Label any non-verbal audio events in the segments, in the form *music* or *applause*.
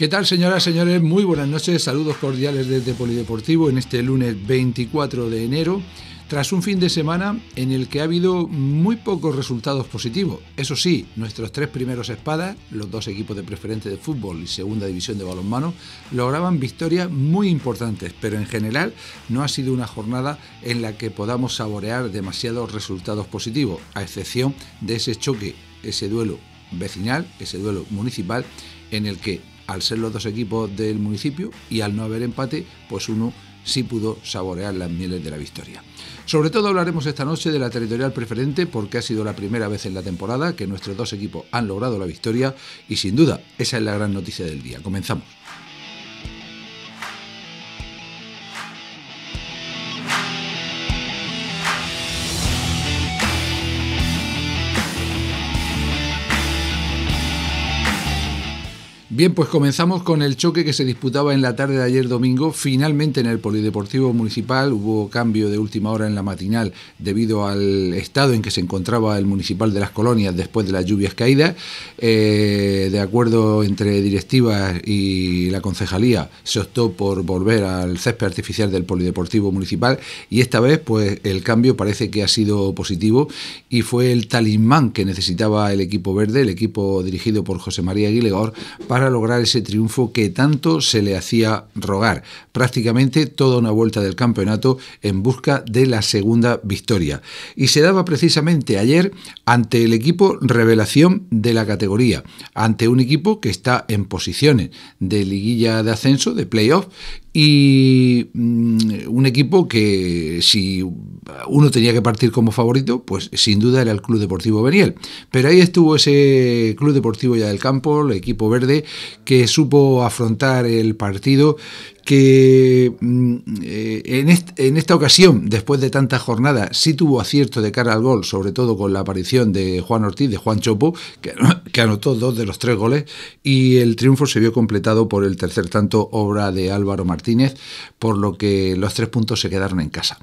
¿Qué tal, señoras, y señores? Muy buenas noches. Saludos cordiales desde Polideportivo en este lunes 24 de enero, tras un fin de semana en el que ha habido muy pocos resultados positivos. Eso sí, nuestros tres primeros espadas, los dos equipos de preferente de fútbol y segunda división de balonmano, lograban victorias muy importantes, pero en general no ha sido una jornada en la que podamos saborear demasiados resultados positivos, a excepción de ese choque, ese duelo vecinal, ese duelo municipal en el que al ser los dos equipos del municipio y al no haber empate, pues uno sí pudo saborear las mieles de la victoria. Sobre todo hablaremos esta noche de la territorial preferente porque ha sido la primera vez en la temporada que nuestros dos equipos han logrado la victoria y sin duda esa es la gran noticia del día. Comenzamos. Bien, pues comenzamos con el choque que se disputaba en la tarde de ayer domingo. Finalmente en el Polideportivo Municipal hubo cambio de última hora en la matinal debido al estado en que se encontraba el Municipal de las Colonias después de las lluvias caídas. Eh, de acuerdo entre directivas y la concejalía, se optó por volver al césped artificial del Polideportivo Municipal y esta vez pues el cambio parece que ha sido positivo y fue el talismán que necesitaba el equipo verde, el equipo dirigido por José María Aguilegor, para lograr ese triunfo que tanto se le hacía rogar. Prácticamente toda una vuelta del campeonato en busca de la segunda victoria. Y se daba precisamente ayer ante el equipo revelación de la categoría, ante un equipo que está en posiciones de liguilla de ascenso, de playoff, y mm, un equipo que si uno tenía que partir como favorito, pues sin duda era el Club Deportivo Beniel. Pero ahí estuvo ese Club Deportivo Ya del Campo, el equipo verde, que supo afrontar el partido que mm, eh, en, esta ocasión, después de tantas jornadas, sí tuvo acierto de cara al gol, sobre todo con la aparición de Juan Ortiz, de Juan Chopo, que, que anotó dos de los tres goles, y el triunfo se vio completado por el tercer tanto, obra de Álvaro Martínez, por lo que los tres puntos se quedaron en casa.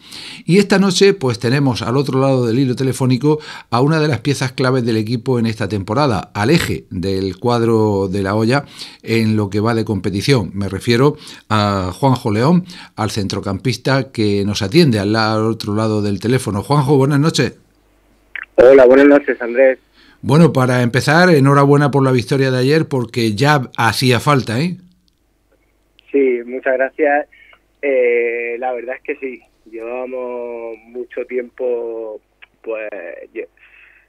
Y esta noche, pues tenemos al otro lado del hilo telefónico a una de las piezas claves del equipo en esta temporada, al eje del cuadro de la olla en lo que va de competición. Me refiero a Juanjo León, al centrocampista que nos atiende al, otro lado del teléfono. Juanjo, buenas noches. Hola, buenas noches, Andrés. Bueno, para empezar, enhorabuena por la victoria de ayer porque ya hacía falta, ¿eh? Sí, muchas gracias. Eh, la verdad es que sí, llevábamos mucho tiempo pues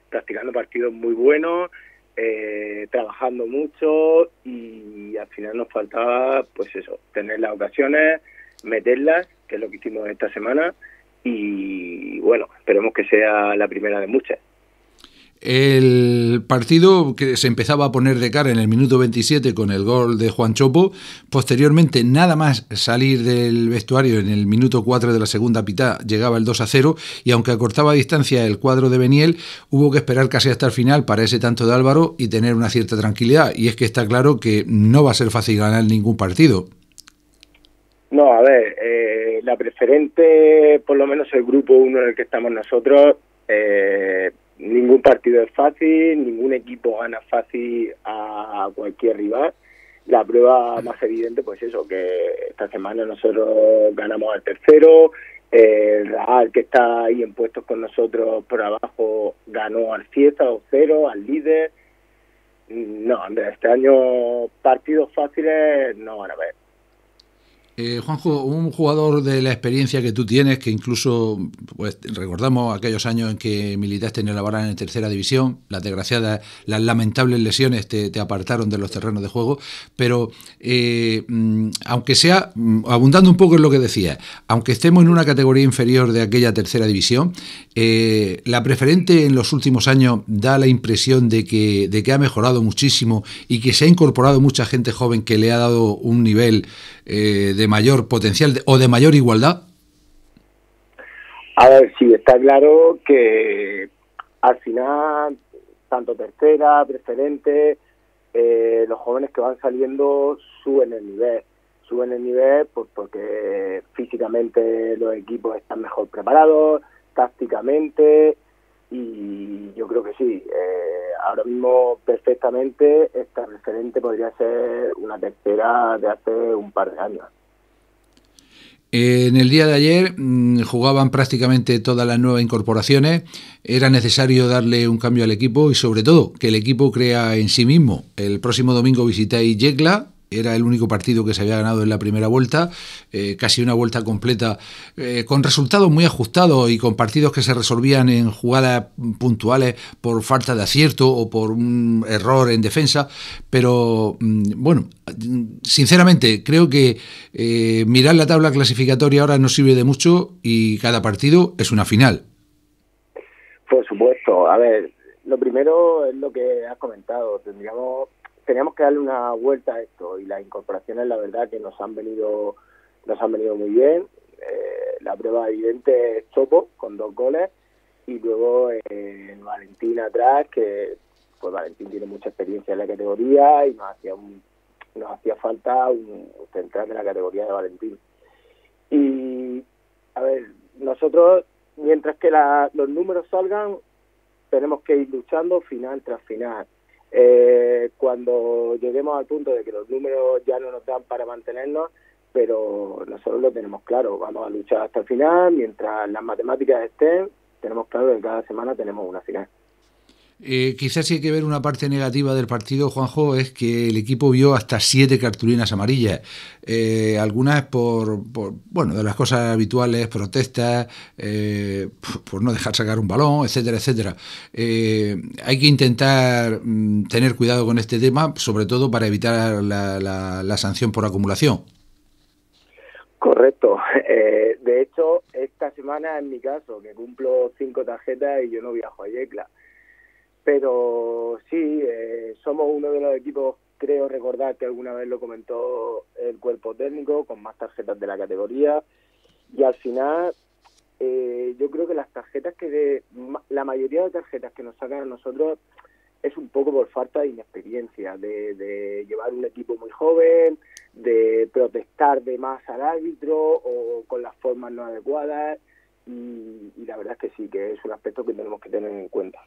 practicando partidos muy buenos eh, trabajando mucho y al final nos faltaba, pues eso, tener las ocasiones, meterlas, que es lo que hicimos esta semana, y bueno, esperemos que sea la primera de muchas. El partido que se empezaba a poner de cara en el minuto 27 con el gol de Juan Chopo, posteriormente nada más salir del vestuario en el minuto 4 de la segunda pitá, llegaba el 2 a 0 y aunque acortaba distancia el cuadro de Beniel, hubo que esperar casi hasta el final para ese tanto de Álvaro y tener una cierta tranquilidad y es que está claro que no va a ser fácil ganar ningún partido. No, a ver, eh, la preferente, por lo menos el grupo 1 en el que estamos nosotros, eh, ningún partido es fácil, ningún equipo gana fácil a cualquier rival. La prueba más evidente, pues eso, que esta semana nosotros ganamos al tercero, el Real que está ahí en puestos con nosotros por abajo ganó al Fiesta o cero, al líder. No, Andrés, este año partidos fáciles no van a ver. Eh, Juanjo, un jugador de la experiencia que tú tienes, que incluso pues, recordamos aquellos años en que militaste en el Abarán en tercera división, las desgraciadas, las lamentables lesiones te, apartaron de los terrenos de juego, pero eh, mm, aunque sea, mm, abundando un poco en lo que decía, aunque estemos en una categoría inferior de aquella tercera división, eh, la preferente en los últimos años da la impresión de que ha mejorado muchísimo y que se ha incorporado mucha gente joven que le ha dado un nivel eh, de mayor potencial o de mayor igualdad? A ver, sí, está claro que al final, tanto tercera, preferente, eh, los jóvenes que van saliendo suben el nivel. Suben el nivel porque físicamente los equipos están mejor preparados, tácticamente, y yo creo que sí. Eh, ahora mismo, perfectamente, esta referente podría ser una tercera de hace un par de años. En el día de ayer mm, jugaban prácticamente todas las nuevas incorporaciones. Era necesario darle un cambio al equipo y sobre todo que el equipo crea en sí mismo. El próximo domingo visitáis Yekla era el único partido que se había ganado en la primera vuelta, eh, casi una vuelta completa, eh, con resultados muy ajustados y con partidos que se resolvían en jugadas puntuales por falta de acierto o por un error en defensa. Pero mm, bueno, sinceramente creo que eh, mirar la tabla clasificatoria ahora no sirve de mucho y cada partido es una final. Por supuesto, a ver, lo primero es lo que has comentado, tendríamos teníamos que darle una vuelta a esto y las incorporaciones la verdad que nos han venido nos han venido muy bien eh, la prueba evidente es Chopo con dos goles y luego eh, Valentín atrás que pues Valentín tiene mucha experiencia en la categoría y nos hacía un, nos hacía falta un central de la categoría de Valentín y a ver nosotros mientras que los números salgan tenemos que ir luchando final tras final eh, cuando lleguemos al punto de que los números ya no nos dan para mantenernos, pero nosotros lo tenemos claro, vamos a luchar hasta el final, mientras las matemáticas estén, tenemos claro que cada semana tenemos una final. Eh, quizás sí hay que ver una parte negativa del partido, Juanjo, es que el equipo vio hasta siete cartulinas amarillas. Eh, algunas por, bueno, de las cosas habituales, protestas, eh, por no dejar sacar un balón, etcétera, etcétera. hay que intentar mm, tener cuidado con este tema, sobre todo para evitar la, la sanción por acumulación. Correcto. *laughs* de hecho, esta semana en mi caso, que cumplo cinco tarjetas y yo no viajo a Yecla pero sí, eh, somos uno de los equipos, creo recordar que alguna vez lo comentó el cuerpo técnico, con más tarjetas de la categoría. Y al final, eh, yo creo que las tarjetas que de, la mayoría de tarjetas que nos sacan a nosotros es un poco por falta de inexperiencia, de, llevar un equipo muy joven, de protestar de más al árbitro o con las formas no adecuadas. y la verdad es que sí, que es un aspecto que tenemos que tener en cuenta.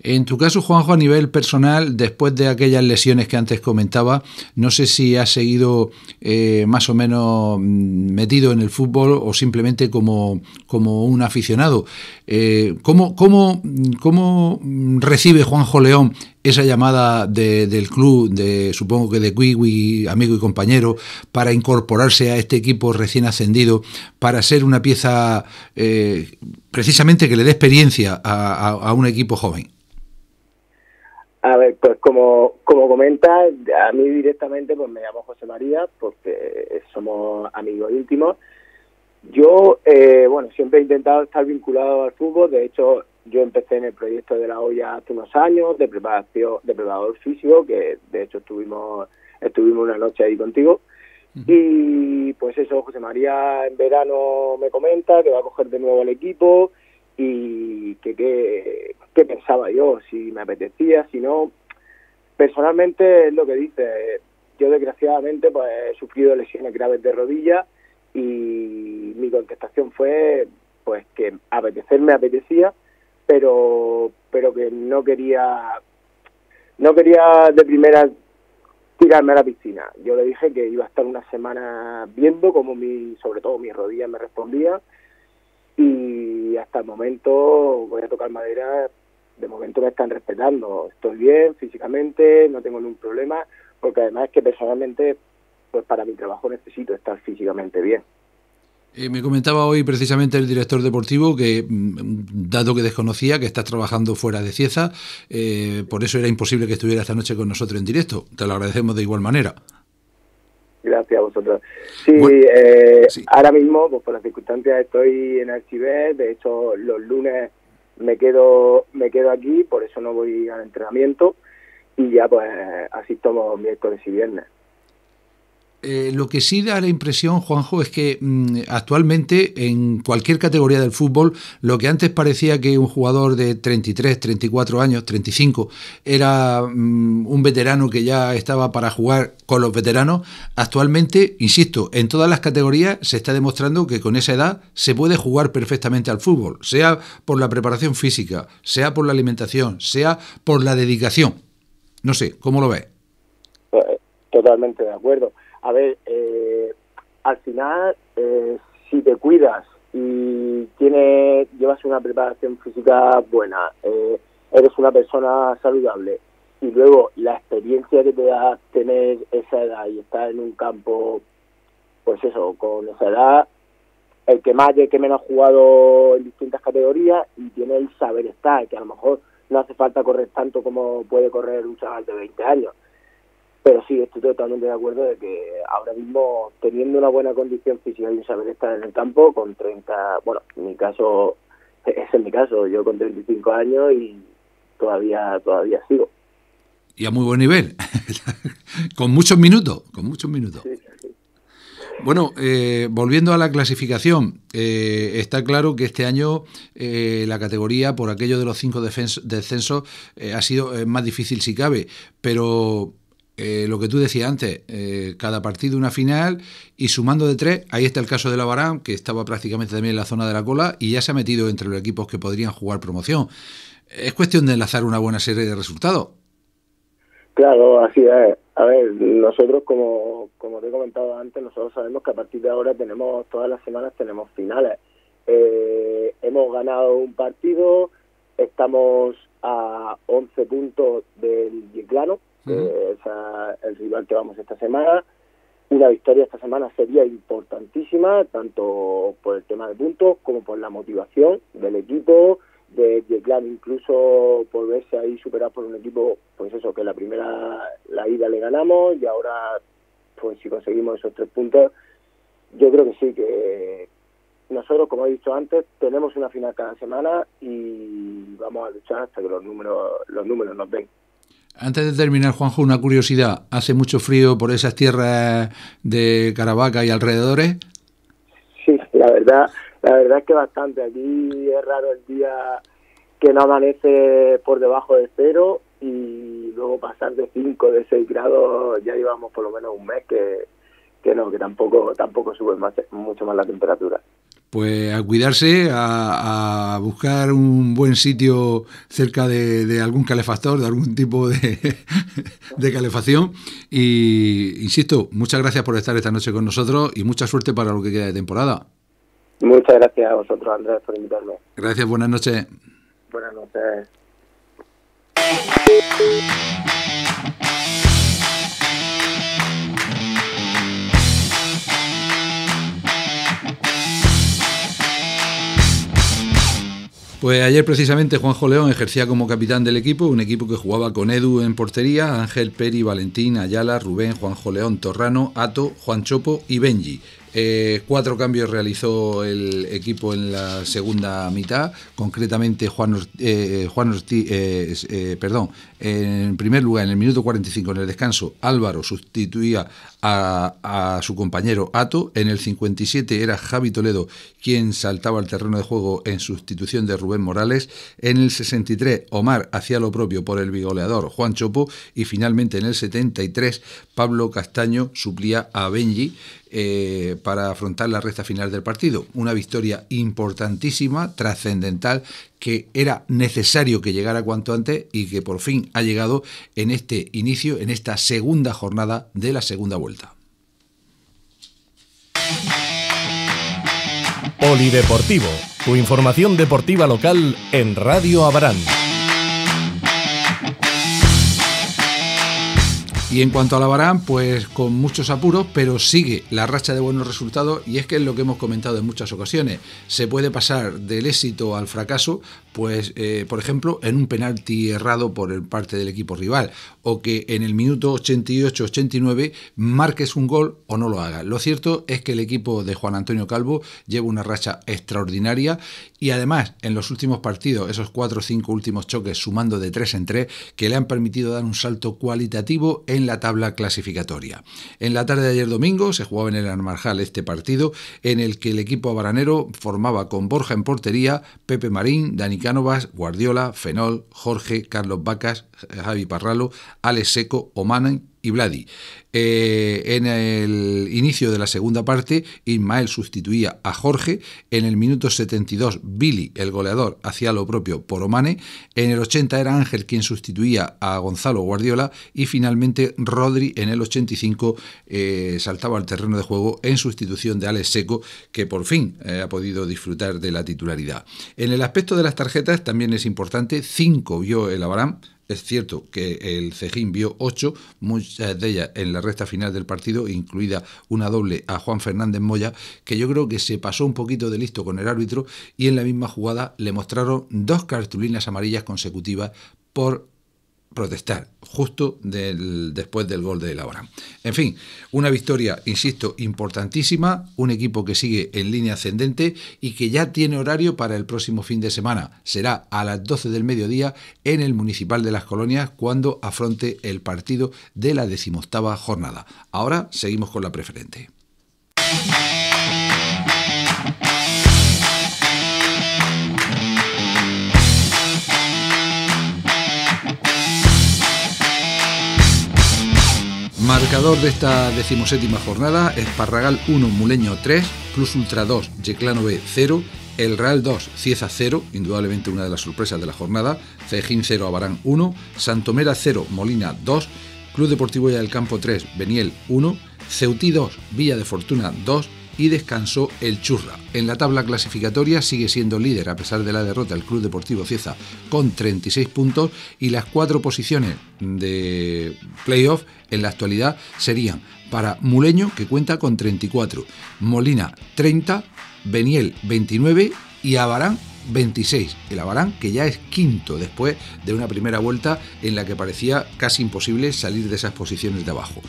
En tu caso, Juanjo, a nivel personal, después de aquellas lesiones que antes comentaba, no sé si has seguido eh, más o menos mm, metido en el fútbol o simplemente como, como un aficionado. Eh, cómo mm, mm, recibe Juanjo León esa llamada del club, de supongo que de Kiwi, amigo y compañero, para incorporarse a este equipo recién ascendido, para ser una pieza eh, precisamente que le dé experiencia a, un equipo joven? A ver, pues como, como comenta, a mí directamente pues me llamo José María, porque somos amigos íntimos. Yo, eh, bueno, siempre he intentado estar vinculado al fútbol, de hecho yo empecé en el proyecto de la olla hace unos años, de preparación, de preparador físico, que de hecho estuvimos, estuvimos una noche ahí contigo. Y pues eso, José María en verano me comenta que va a coger de nuevo el equipo y que qué pensaba yo, si me apetecía, si no. Personalmente es lo que dice, yo desgraciadamente pues he sufrido lesiones graves de rodilla y mi contestación fue pues que apetecer me apetecía pero, pero que no quería, no quería de primera tirarme a la piscina. Yo le dije que iba a estar una semana viendo cómo mi, sobre todo mis rodillas me respondía y hasta el momento voy a tocar madera, de momento me están respetando, estoy bien físicamente, no tengo ningún problema, porque además que personalmente pues para mi trabajo necesito estar físicamente bien. Eh, me comentaba hoy precisamente el director deportivo que, mm, dado que desconocía que estás trabajando fuera de Cieza, eh, por eso era imposible que estuviera esta noche con nosotros en directo. Te lo agradecemos de igual manera. Gracias a vosotros. Sí, eh, ahora mismo, pues por las circunstancias, estoy en archiver. De hecho, los lunes me quedo me quedo aquí, por eso no voy al entrenamiento. Y ya, pues, así tomo miércoles y viernes. Eh, lo que sí da la impresión, Juanjo, es que mm, actualmente en cualquier categoría del fútbol, lo que antes parecía que un jugador de 33, 34 años, 35, era mm, un veterano que ya estaba para jugar con los veteranos, actualmente, insisto, en todas las categorías se está demostrando que con esa edad se puede jugar perfectamente al fútbol, sea por la preparación física, sea por la alimentación, sea por la dedicación. No sé, ¿cómo lo ves? Eh, totalmente de acuerdo a ver, eh, al final, eh, si te cuidas y tiene, llevas una preparación física buena, eh, eres una persona saludable y luego la experiencia que te da tener esa edad y estar en un campo, pues eso, con esa edad, el que más y el que menos ha jugado en distintas categorías y tiene el saber estar, que a lo mejor no hace falta correr tanto como puede correr un chaval de 20 años pero sí, estoy totalmente de acuerdo de que ahora mismo, teniendo una buena condición física y un saber estar en el campo, con 30, bueno, en mi caso, *laughs* Es en mi caso, yo con 35 años y todavía, todavía sigo. Y a muy buen nivel, *laughs* con muchos minutos, con muchos minutos. Bueno, eh, volviendo a la clasificación, eh, está claro que este año eh, la categoría, por aquello de los cinco descensos, ha sido más difícil si cabe, pero eh, lo que tú decías antes, eh, cada partido una final y sumando de tres, ahí está el caso de la Barán, que estaba prácticamente también en la zona de la cola y ya se ha metido entre los equipos que podrían jugar promoción. Es cuestión de enlazar una buena serie de resultados. Claro, así es. A ver, nosotros como, te he comentado antes, nosotros sabemos que a partir de ahora tenemos, todas las semanas tenemos finales. Eh, hemos ganado un partido, estamos a 11 puntos del Yeclano, eh, es el rival que vamos esta semana. y Una victoria esta semana sería importantísima, tanto por el tema de puntos como por la motivación del equipo, de, de incluso por verse ahí superado por un equipo, pues eso, que la primera, la ida le ganamos y ahora, pues si conseguimos esos tres puntos, yo creo que sí, que nosotros, como he dicho antes, tenemos una final cada semana y vamos a luchar hasta que los números, los números nos den. Antes de terminar, Juanjo, una curiosidad. ¿Hace mucho frío por esas tierras de Caravaca y alrededores? Sí, la verdad, la verdad es que bastante. Aquí es raro el día que no amanece por debajo de cero y luego pasar de 5, de 6 grados, ya llevamos por lo menos un mes que, que no, que tampoco, tampoco sube mucho más la temperatura pues a cuidarse, a, buscar un buen sitio cerca de, algún calefactor, de algún tipo de, *laughs* de, calefacción. Y insisto, muchas gracias por estar esta noche con nosotros y mucha suerte para lo que queda de temporada. Muchas gracias a vosotros, Andrés, por invitarme. Gracias, buenas noches. Buenas noches. Pues ayer precisamente Juanjo León ejercía como capitán del equipo, un equipo que jugaba con Edu en portería, Ángel Peri, Valentín, Ayala, Rubén, Juanjo León, Torrano, Ato, Juan Chopo y Benji. Eh, cuatro cambios realizó el equipo en la segunda mitad, concretamente Juan, eh, eh, perdón, en primer lugar, en el minuto 45, en el descanso, Álvaro sustituía a, su compañero Ato, en el 57 era Javi Toledo quien saltaba al terreno de juego en sustitución de Rubén Morales, en el 63 Omar hacía lo propio por el bigoleador Juan Chopo y finalmente en el 73 Pablo Castaño suplía a Benji eh, para afrontar la recta final del partido. Una victoria importantísima, trascendental, que era necesario que llegara cuanto antes y que por fin ha llegado en este inicio, en esta segunda jornada de la segunda vuelta. Polideportivo, tu información deportiva local en Radio Abarán. Y en cuanto a la Barán, pues con muchos apuros, pero sigue la racha de buenos resultados y es que es lo que hemos comentado en muchas ocasiones. Se puede pasar del éxito al fracaso pues eh, por ejemplo en un penalti errado por parte del equipo rival o que en el minuto 88-89 marques un gol o no lo hagas. Lo cierto es que el equipo de Juan Antonio Calvo lleva una racha extraordinaria y además en los últimos partidos, esos 4 o 5 últimos choques sumando de 3 en 3 que le han permitido dar un salto cualitativo en la tabla clasificatoria. En la tarde de ayer domingo se jugaba en el Armarjal este partido en el que el equipo abaranero... formaba con Borja en portería, Pepe Marín, Dani Canovas, Guardiola, Fenol, Jorge, Carlos Vacas, Javi Parralo, Alex Seco, Omanen y Vladi. Eh, en el inicio de la segunda parte, Ismael sustituía a Jorge. En el minuto 72, Billy, el goleador, hacía lo propio por Omane. En el 80 era Ángel quien sustituía a Gonzalo Guardiola. Y finalmente, Rodri en el 85 eh, saltaba al terreno de juego en sustitución de Alex Seco, que por fin eh, ha podido disfrutar de la titularidad. En el aspecto de las tarjetas también es importante: 5 vio el Abraham es cierto que el Cejín vio ocho, muchas de ellas en la recta final del partido, incluida una doble a Juan Fernández Moya, que yo creo que se pasó un poquito de listo con el árbitro y en la misma jugada le mostraron dos cartulinas amarillas consecutivas por protestar justo después del gol de hora. En fin, una victoria, insisto, importantísima, un equipo que sigue en línea ascendente y que ya tiene horario para el próximo fin de semana. Será a las 12 del mediodía en el Municipal de las Colonias cuando afronte el partido de la decimoctava jornada. Ahora seguimos con la preferente. Marcador de esta decimoséptima jornada, Esparragal 1, Muleño 3, Plus Ultra 2, Yeclano B 0, el Real 2, Cieza 0, indudablemente una de las sorpresas de la jornada, Cejín 0, Abarán 1, Santomera 0, Molina 2, Club Deportivo Ya del Campo 3, Beniel 1, Ceutí 2, Villa de Fortuna 2, y descansó el Churra. En la tabla clasificatoria sigue siendo líder a pesar de la derrota del Club Deportivo Cieza con 36 puntos y las cuatro posiciones de playoff en la actualidad serían para Muleño que cuenta con 34, Molina 30, Beniel 29 y Abarán 26, el Abarán, que ya es quinto después de una primera vuelta en la que parecía casi imposible salir de esas posiciones de abajo.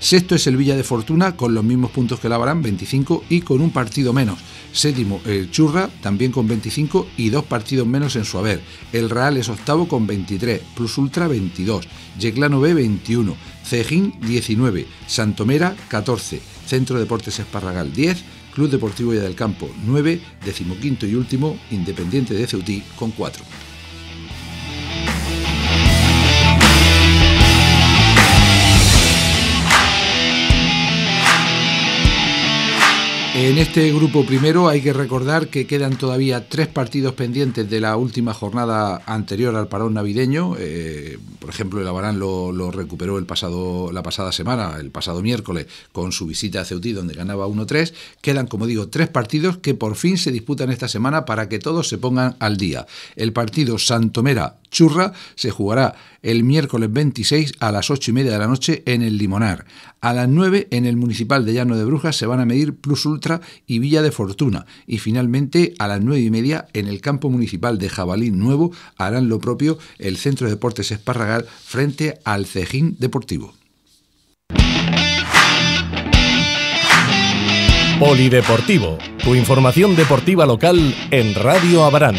Sexto es el Villa de Fortuna, con los mismos puntos que el Abarán, 25, y con un partido menos. Séptimo, el Churra, también con 25 y dos partidos menos en su haber. El Real es octavo con 23, Plus Ultra 22, Yeclano B 21, Cejín 19, Santomera 14, Centro Deportes Esparragal 10, Club Deportivo Villa del Campo 9, decimoquinto y último Independiente de Ceutí con 4. En este grupo primero hay que recordar que quedan todavía tres partidos pendientes de la última jornada anterior al parón navideño. Eh, por ejemplo, el Abarán lo, recuperó el pasado, la pasada semana, el pasado miércoles, con su visita a Ceutí, donde ganaba 1-3. Quedan, como digo, tres partidos que por fin se disputan esta semana para que todos se pongan al día. El partido Santomera Churra se jugará el miércoles 26 a las 8 y media de la noche en el Limonar. A las 9 en el Municipal de Llano de Brujas se van a medir Plus Ultra y Villa de Fortuna. Y finalmente a las 9 y media en el Campo Municipal de Jabalín Nuevo harán lo propio el Centro de Deportes Esparragal frente al Cejín Deportivo. Polideportivo, tu información deportiva local en Radio Abarán.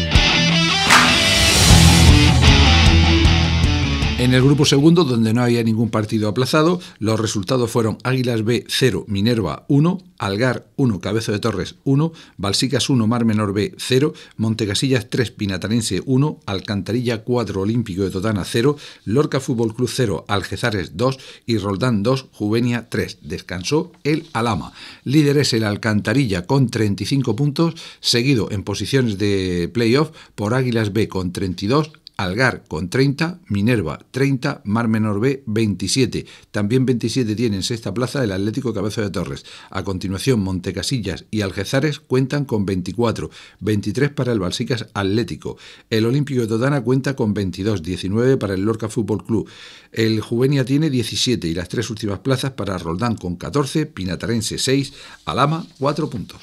En el grupo segundo, donde no había ningún partido aplazado, los resultados fueron Águilas B 0, Minerva 1, Algar 1, Cabezo de Torres 1, Balsicas 1, Mar Menor B 0, Montecasillas 3, Pinatarense 1, Alcantarilla 4, Olímpico de Totana 0, Lorca Fútbol Club 0, Algezares 2 y Roldán 2, Juvenia 3. Descansó el Alama. Líder es el Alcantarilla con 35 puntos, seguido en posiciones de playoff por Águilas B con 32, Algar con 30, Minerva 30, Mar Menor B 27. También 27 tiene en sexta plaza el Atlético Cabezo de Torres. A continuación, Montecasillas y Algezares cuentan con 24, 23 para el Balsicas Atlético. El Olímpico de Todana cuenta con 22, 19 para el Lorca Fútbol Club. El Juvenia tiene 17 y las tres últimas plazas para Roldán con 14, Pinatarense 6, Alama 4 puntos.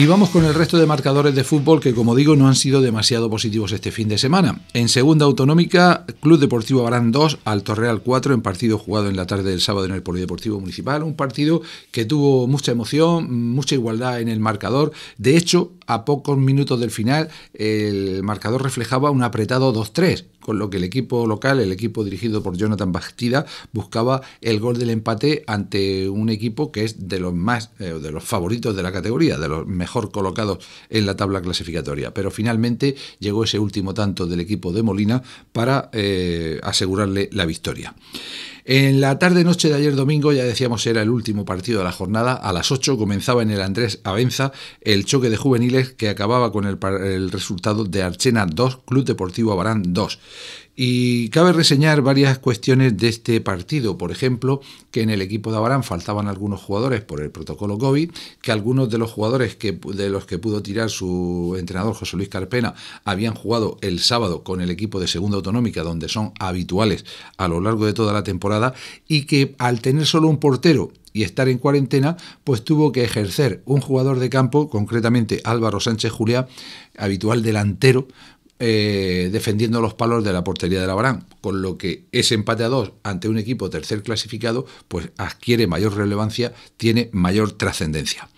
Y vamos con el resto de marcadores de fútbol que, como digo, no han sido demasiado positivos este fin de semana. En segunda autonómica, Club Deportivo Abrán 2, Real 4, en partido jugado en la tarde del sábado en el Polideportivo Municipal. Un partido que tuvo mucha emoción, mucha igualdad en el marcador. De hecho, a pocos minutos del final, el marcador reflejaba un apretado 2-3 con lo que el equipo local, el equipo dirigido por Jonathan Bastida, buscaba el gol del empate ante un equipo que es de los más eh, de los favoritos de la categoría, de los mejores colocados en la tabla clasificatoria. Pero finalmente llegó ese último tanto del equipo de Molina para eh, asegurarle la victoria. En la tarde-noche de ayer domingo, ya decíamos era el último partido de la jornada, a las 8 comenzaba en el Andrés Avenza el choque de juveniles que acababa con el, resultado de Archena 2, Club Deportivo Abarán 2. Y cabe reseñar varias cuestiones de este partido. Por ejemplo, que en el equipo de Abarán faltaban algunos jugadores por el protocolo COVID, que algunos de los jugadores de los que pudo tirar su entrenador José Luis Carpena habían jugado el sábado con el equipo de Segunda Autonómica, donde son habituales a lo largo de toda la temporada y que al tener solo un portero y estar en cuarentena, pues tuvo que ejercer un jugador de campo, concretamente Álvaro Sánchez Juliá, habitual delantero, eh, defendiendo los palos de la portería de la Barán, con lo que ese empate a dos ante un equipo tercer clasificado, pues adquiere mayor relevancia, tiene mayor trascendencia.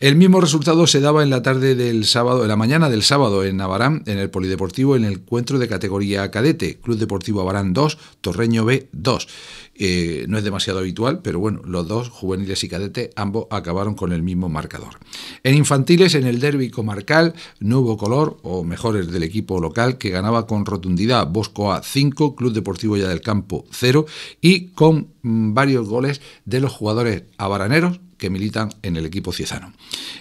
El mismo resultado se daba en la tarde del sábado, en la mañana del sábado en Abarán en el Polideportivo, en el encuentro de categoría cadete, Club Deportivo Abarán 2, Torreño B 2. Eh, no es demasiado habitual, pero bueno, los dos, juveniles y cadete, ambos acabaron con el mismo marcador. En infantiles, en el derby comarcal, no hubo color, o mejores del equipo local, que ganaba con rotundidad Bosco A 5, Club Deportivo Ya del Campo 0, y con mm, varios goles de los jugadores abaraneros que militan en el equipo ciezano.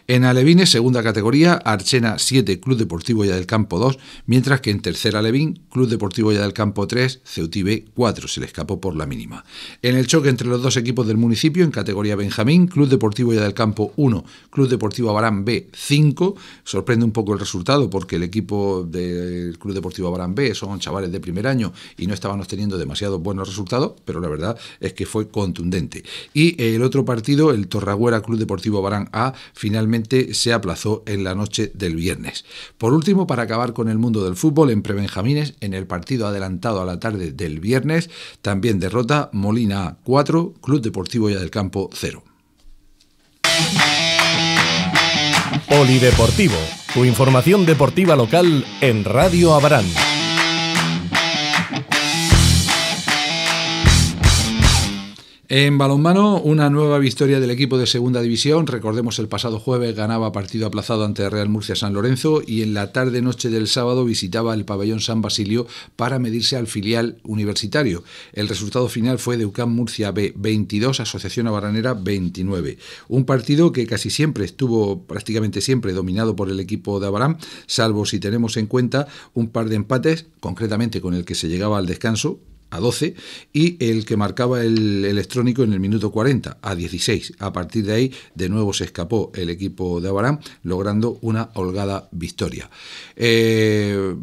En Alevines, segunda categoría, Archena 7, Club Deportivo Ya del Campo 2, mientras que en tercera Alevín, Club Deportivo Ya del Campo 3, Ceuti B 4, se le escapó por la mínima. En el choque entre los dos equipos del municipio, en categoría Benjamín, Club Deportivo Ya del Campo 1, Club Deportivo Abarán B 5, sorprende un poco el resultado porque el equipo del Club Deportivo Abarán B son chavales de primer año y no estaban obteniendo demasiados buenos resultados, pero la verdad es que fue contundente. Y el otro partido, el Agüera, Club Deportivo Barán A finalmente se aplazó en la noche del viernes. Por último, para acabar con el mundo del fútbol en prebenjamines, en el partido adelantado a la tarde del viernes, también derrota Molina A 4, Club Deportivo Ya del Campo 0. Polideportivo, tu información deportiva local en Radio Abarán. En balonmano, una nueva victoria del equipo de Segunda División. Recordemos el pasado jueves ganaba partido aplazado ante Real Murcia San Lorenzo y en la tarde noche del sábado visitaba el pabellón San Basilio para medirse al filial universitario. El resultado final fue de UCAM Murcia B 22, Asociación Abaranera 29. Un partido que casi siempre estuvo prácticamente siempre dominado por el equipo de Abarán, salvo si tenemos en cuenta un par de empates, concretamente con el que se llegaba al descanso, a 12 y el que marcaba el electrónico en el minuto 40 a 16. A partir de ahí de nuevo se escapó el equipo de Abarán logrando una holgada victoria. Eh,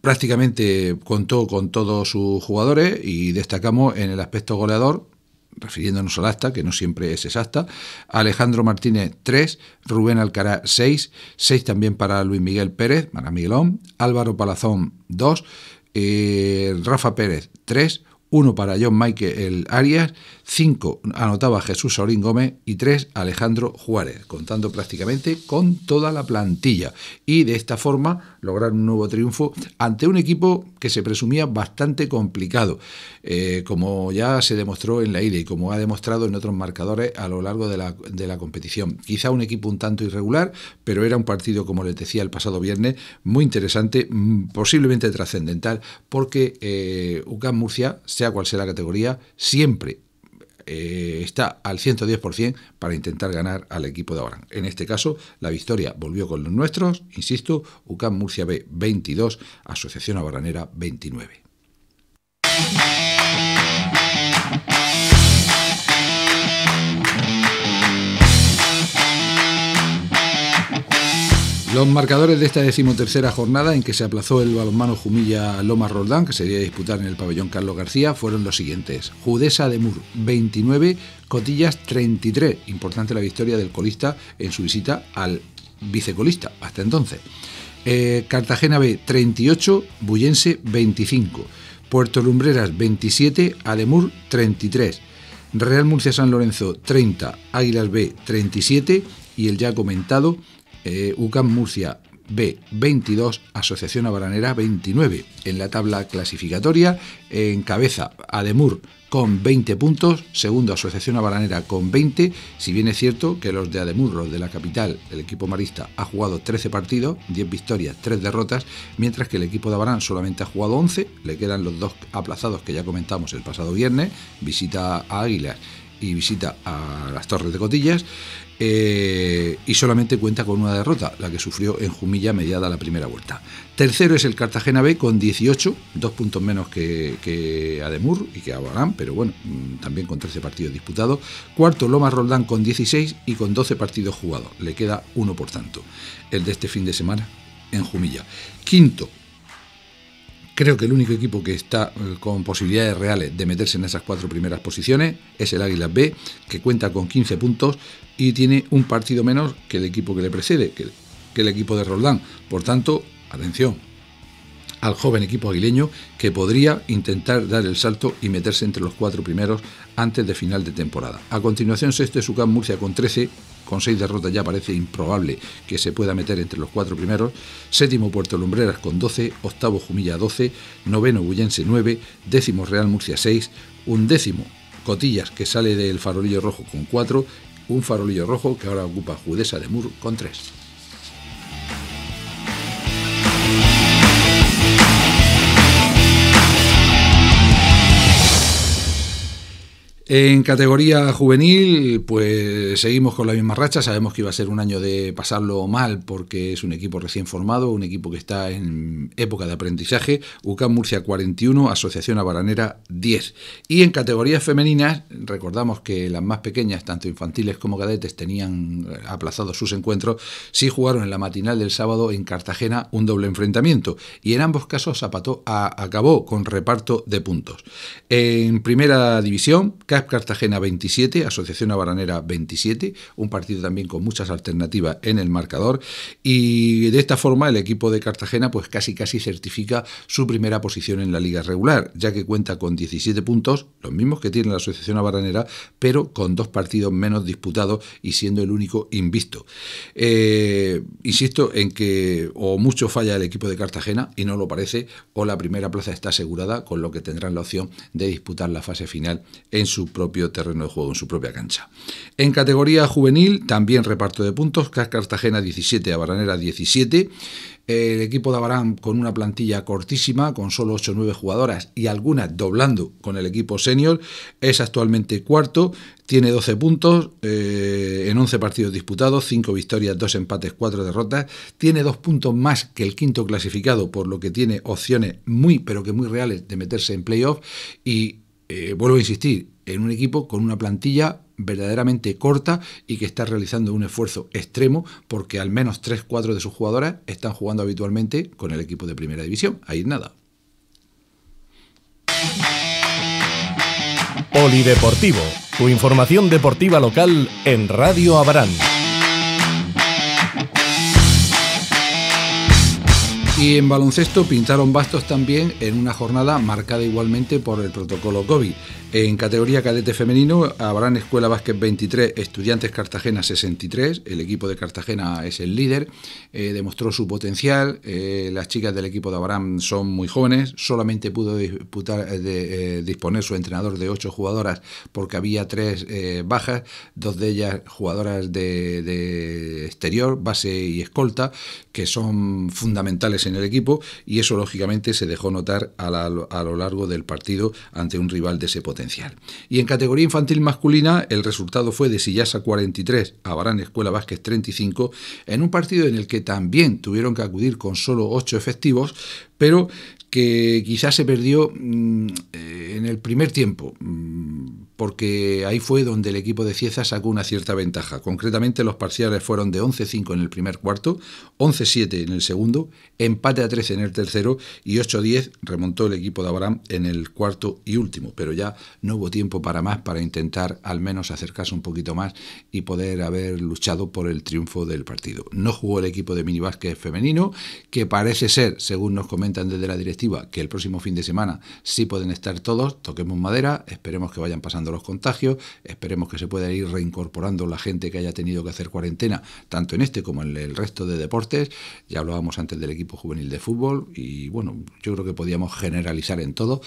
prácticamente contó con todos sus jugadores y destacamos en el aspecto goleador refiriéndonos al asta, que no siempre es exacta, Alejandro Martínez 3, Rubén Alcará 6, 6 también para Luis Miguel Pérez, para Miguelón, Álvaro Palazón 2, eh, Rafa Pérez 3, ...uno para John el Arias, 5 anotaba Jesús Saurín Gómez y tres Alejandro Juárez, contando prácticamente con toda la plantilla. Y de esta forma lograr un nuevo triunfo ante un equipo que se presumía bastante complicado, eh, como ya se demostró en la ida y como ha demostrado en otros marcadores a lo largo de la, competición. Quizá un equipo un tanto irregular, pero era un partido, como les decía el pasado viernes, muy interesante, mm, posiblemente trascendental, porque eh, Murcia sea cual sea la categoría, siempre eh, está al 110% para intentar ganar al equipo de Abraham. En este caso, la victoria volvió con los nuestros, insisto, UCAM Murcia B 22, Asociación Abranera 29. Los marcadores de esta decimotercera jornada en que se aplazó el balonmano Jumilla Lomas Roldán, que sería disputar en el pabellón Carlos García, fueron los siguientes. Judesa de Mur 29, Cotillas 33. Importante la victoria del colista en su visita al vicecolista hasta entonces. Eh, Cartagena B 38, Bullense 25. Puerto Lumbreras 27, Ademur 33. Real Murcia San Lorenzo 30, Águilas B 37 y el ya comentado eh, UCAM Murcia B 22, Asociación Habanera 29. En la tabla clasificatoria, en cabeza Ademur con 20 puntos, segundo Asociación Habanera con 20, si bien es cierto que los de Ademur, los de la capital, el equipo marista, ha jugado 13 partidos, 10 victorias, 3 derrotas, mientras que el equipo de Abarán solamente ha jugado 11, le quedan los dos aplazados que ya comentamos el pasado viernes, visita a Águilas y visita a las Torres de Cotillas. Eh, y solamente cuenta con una derrota, la que sufrió en Jumilla mediada la primera vuelta. Tercero es el Cartagena B con 18, dos puntos menos que, que Ademur y que Abarán, pero bueno, mm, también con 13 partidos disputados. Cuarto, Lomas Roldán con 16 y con 12 partidos jugados. Le queda uno por tanto, el de este fin de semana en Jumilla. Quinto, Creo que el único equipo que está eh, con posibilidades reales de meterse en esas cuatro primeras posiciones es el Águilas B, que cuenta con 15 puntos, y tiene un partido menor... que el equipo que le precede, que, el equipo de Roldán. Por tanto, atención al joven equipo aguileño que podría intentar dar el salto y meterse entre los cuatro primeros antes de final de temporada. A continuación, sexto es sucam Murcia con 13, con seis derrotas ya parece improbable que se pueda meter entre los cuatro primeros. Séptimo Puerto Lumbreras con 12, octavo Jumilla 12, noveno Bullense 9, décimo Real Murcia 6, undécimo Cotillas que sale del farolillo rojo con 4 un farolillo rojo que ahora ocupa Judesa de Mur con tres. En categoría juvenil, pues seguimos con la misma racha. Sabemos que iba a ser un año de pasarlo mal porque es un equipo recién formado, un equipo que está en época de aprendizaje. UCAM Murcia 41, Asociación Abaranera 10. Y en categorías femeninas, recordamos que las más pequeñas, tanto infantiles como cadetes, tenían aplazados sus encuentros. Sí jugaron en la matinal del sábado en Cartagena un doble enfrentamiento. Y en ambos casos Zapato acabó con reparto de puntos. En primera división, Cartagena 27, Asociación Abaranera 27, un partido también con muchas alternativas en el marcador y de esta forma el equipo de Cartagena pues casi casi certifica su primera posición en la liga regular, ya que cuenta con 17 puntos, los mismos que tiene la Asociación Abaranera, pero con dos partidos menos disputados y siendo el único invisto. Eh, insisto en que o mucho falla el equipo de Cartagena y no lo parece, o la primera plaza está asegurada, con lo que tendrán la opción de disputar la fase final en su propio terreno de juego, en su propia cancha. En categoría juvenil, también reparto de puntos, Cartagena 17, a Baranera 17. El equipo de Barán con una plantilla cortísima, con solo 8 o 9 jugadoras y algunas doblando con el equipo senior, es actualmente cuarto, tiene 12 puntos eh, en 11 partidos disputados, 5 victorias, 2 empates, 4 derrotas, tiene 2 puntos más que el quinto clasificado, por lo que tiene opciones muy, pero que muy reales de meterse en playoff y eh, vuelvo a insistir, en un equipo con una plantilla verdaderamente corta y que está realizando un esfuerzo extremo porque al menos 3-4 de sus jugadoras están jugando habitualmente con el equipo de primera división. Ahí nada. Polideportivo, tu información deportiva local en Radio Abrán. Y en baloncesto pintaron bastos también en una jornada marcada igualmente por el protocolo COVID. En categoría cadete femenino habrán Escuela Básquet 23, Estudiantes Cartagena 63. El equipo de Cartagena es el líder, eh, demostró su potencial. Eh, las chicas del equipo de Abraham son muy jóvenes, solamente pudo disputar, eh, de, disponer su entrenador de ocho jugadoras porque había tres bajas, dos de ellas jugadoras de, de exterior, base y escolta, que son fundamentales en el equipo y eso lógicamente se dejó notar a, lo largo del partido ante un rival de ese potencial. Y en categoría infantil masculina el resultado fue de Sillasa 43 a Barán Escuela Vázquez 35 en un partido en el que también tuvieron que acudir con solo 8 efectivos pero que quizás se perdió mm, eh, en el primer tiempo, mm, porque ahí fue donde el equipo de Cieza sacó una cierta ventaja. Concretamente los parciales fueron de 11-5 en el primer cuarto, 11-7 en el segundo, empate a 13 en el tercero y 8-10 remontó el equipo de Abraham en el cuarto y último, pero ya no hubo tiempo para más para intentar al menos acercarse un poquito más y poder haber luchado por el triunfo del partido. No jugó el equipo de minibásquet femenino, que parece ser, según nos comenta comentan desde la directiva que el próximo fin de semana sí pueden estar todos, toquemos madera, esperemos que vayan pasando los contagios, esperemos que se pueda ir reincorporando la gente que haya tenido que hacer cuarentena, tanto en este como en el resto de deportes. Ya hablábamos antes del equipo juvenil de fútbol y bueno, yo creo que podíamos generalizar en todo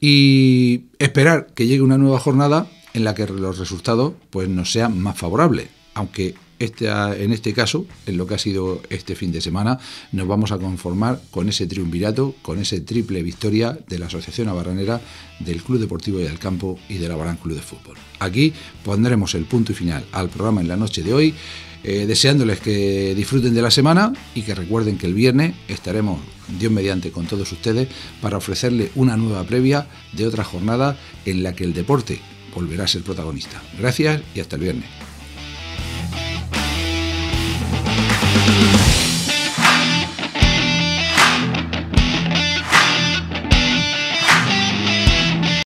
y esperar que llegue una nueva jornada en la que los resultados pues nos sean más favorables, aunque este, ah, en este caso, en lo que ha sido este fin de semana, nos vamos a conformar con ese triunvirato, con ese triple victoria de la Asociación Abarranera, del Club Deportivo y del Campo y del Abarán Club de Fútbol. Aquí pondremos el punto y final al programa en la noche de hoy. Eh, deseándoles que disfruten de la semana y que recuerden que el viernes estaremos, Dios mediante, con todos ustedes para ofrecerle una nueva previa de otra jornada en la que el deporte volverá a ser protagonista. Gracias y hasta el viernes.